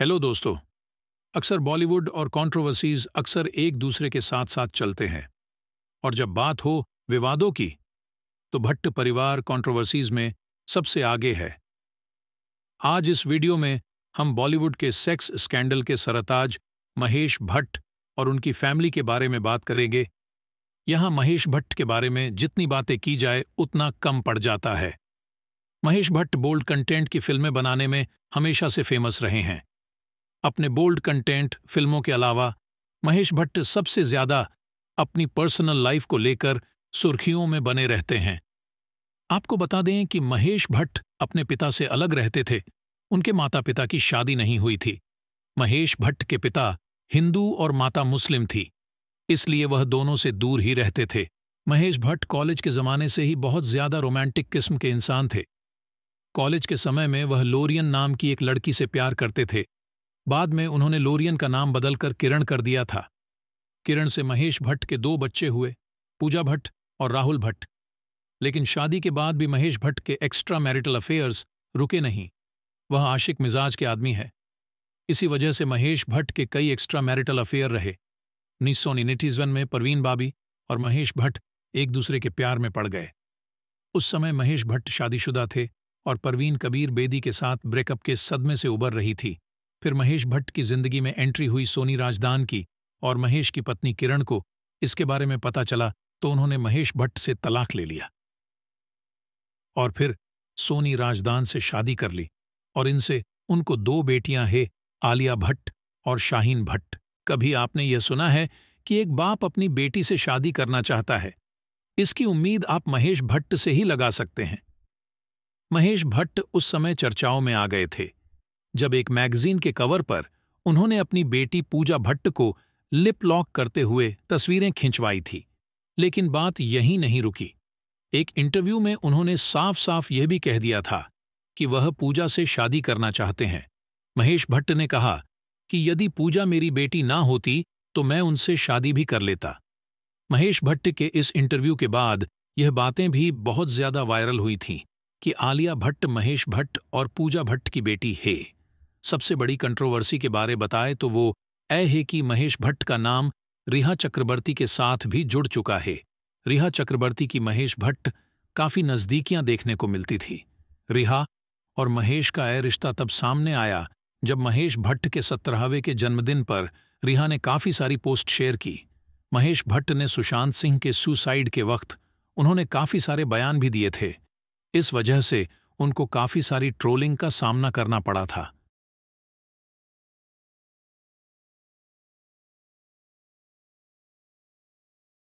hello दोस्तों अक्सर बॉलीवुड और कंट्रोवर्सीज अक्सर एक दूसरे के साथ साथ चलते हैं और जब बात हो विवादों की तो भट्ट परिवार कंट्रोवर्सीज में सबसे आगे है आज इस वीडियो में हम बॉलीवुड के सेक्स स्कैंडल के सरताज महेश भट्ट और उनकी फैमिली के बारे में बात करेंगे यहां महेश भट्ट के बारे में जितनी बातें की जाए उतना कम पड़ जाता है महेश भट्ट बोल्ड कंटेंट की फिल्में बनाने में हमेशा से फेमस रहे हैं अपने बोल्ड कंटेंट फिल्मों के अलावा महेश भट्ट सबसे ज्यादा अपनी पर्सनल लाइफ को लेकर सुर्खियों में बने रहते हैं आपको बता दें कि महेश भट्ट अपने पिता से अलग रहते थे उनके माता पिता की शादी नहीं हुई थी महेश भट्ट के पिता हिंदू और माता मुस्लिम थी इसलिए वह दोनों से दूर ही रहते थे महेश भट्ट कॉलेज के ज़माने से ही बहुत ज़्यादा रोमांटिक किस्म के इंसान थे कॉलेज के समय में वह लोरियन नाम की एक लड़की से प्यार करते थे बाद में उन्होंने लोरियन का नाम बदलकर किरण कर दिया था किरण से महेश भट्ट के दो बच्चे हुए पूजा भट्ट और राहुल भट्ट लेकिन शादी के बाद भी महेश भट्ट के एक्स्ट्रा मैरिटल अफेयर्स रुके नहीं वह आशिक मिजाज के आदमी है इसी वजह से महेश भट्ट के कई एक्स्ट्रा मैरिटल अफेयर रहे उन्नीस सौ में परवीन बाबी और महेश भट्ट एक दूसरे के प्यार में पड़ गए उस समय महेश भट्ट शादीशुदा थे और परवीन कबीर बेदी के साथ ब्रेकअप के सदमे से उबर रही थी फिर महेश भट्ट की जिंदगी में एंट्री हुई सोनी राजदान की और महेश की पत्नी किरण को इसके बारे में पता चला तो उन्होंने महेश भट्ट से तलाक ले लिया और फिर सोनी राजदान से शादी कर ली और इनसे उनको दो बेटियां हैं आलिया भट्ट और शाहीन भट्ट कभी आपने यह सुना है कि एक बाप अपनी बेटी से शादी करना चाहता है इसकी उम्मीद आप महेश भट्ट से ही लगा सकते हैं महेश भट्ट उस समय चर्चाओं में आ गए थे जब एक मैगजीन के कवर पर उन्होंने अपनी बेटी पूजा भट्ट को लिप लॉक करते हुए तस्वीरें खिंचवाई थी लेकिन बात यहीं नहीं रुकी एक इंटरव्यू में उन्होंने साफ साफ यह भी कह दिया था कि वह पूजा से शादी करना चाहते हैं महेश भट्ट ने कहा कि यदि पूजा मेरी बेटी ना होती तो मैं उनसे शादी भी कर लेता महेश भट्ट के इस इंटरव्यू के बाद यह बातें भी बहुत ज्यादा वायरल हुई थीं कि आलिया भट्ट महेश भट्ट और पूजा भट्ट की बेटी है सबसे बड़ी कंट्रोवर्सी के बारे बताए तो वो ए है कि महेश भट्ट का नाम रिहा चक्रवर्ती के साथ भी जुड़ चुका है रिहा चक्रवर्ती की महेश भट्ट काफी नजदीकियां देखने को मिलती थी रिहा और महेश का ए रिश्ता तब सामने आया जब महेश भट्ट के सत्रहवें के जन्मदिन पर रिहा ने काफी सारी पोस्ट शेयर की महेश भट्ट ने सुशांत सिंह के सुसाइड के वक्त उन्होंने काफी सारे बयान भी दिए थे इस वजह से उनको काफी सारी ट्रोलिंग का सामना करना पड़ा था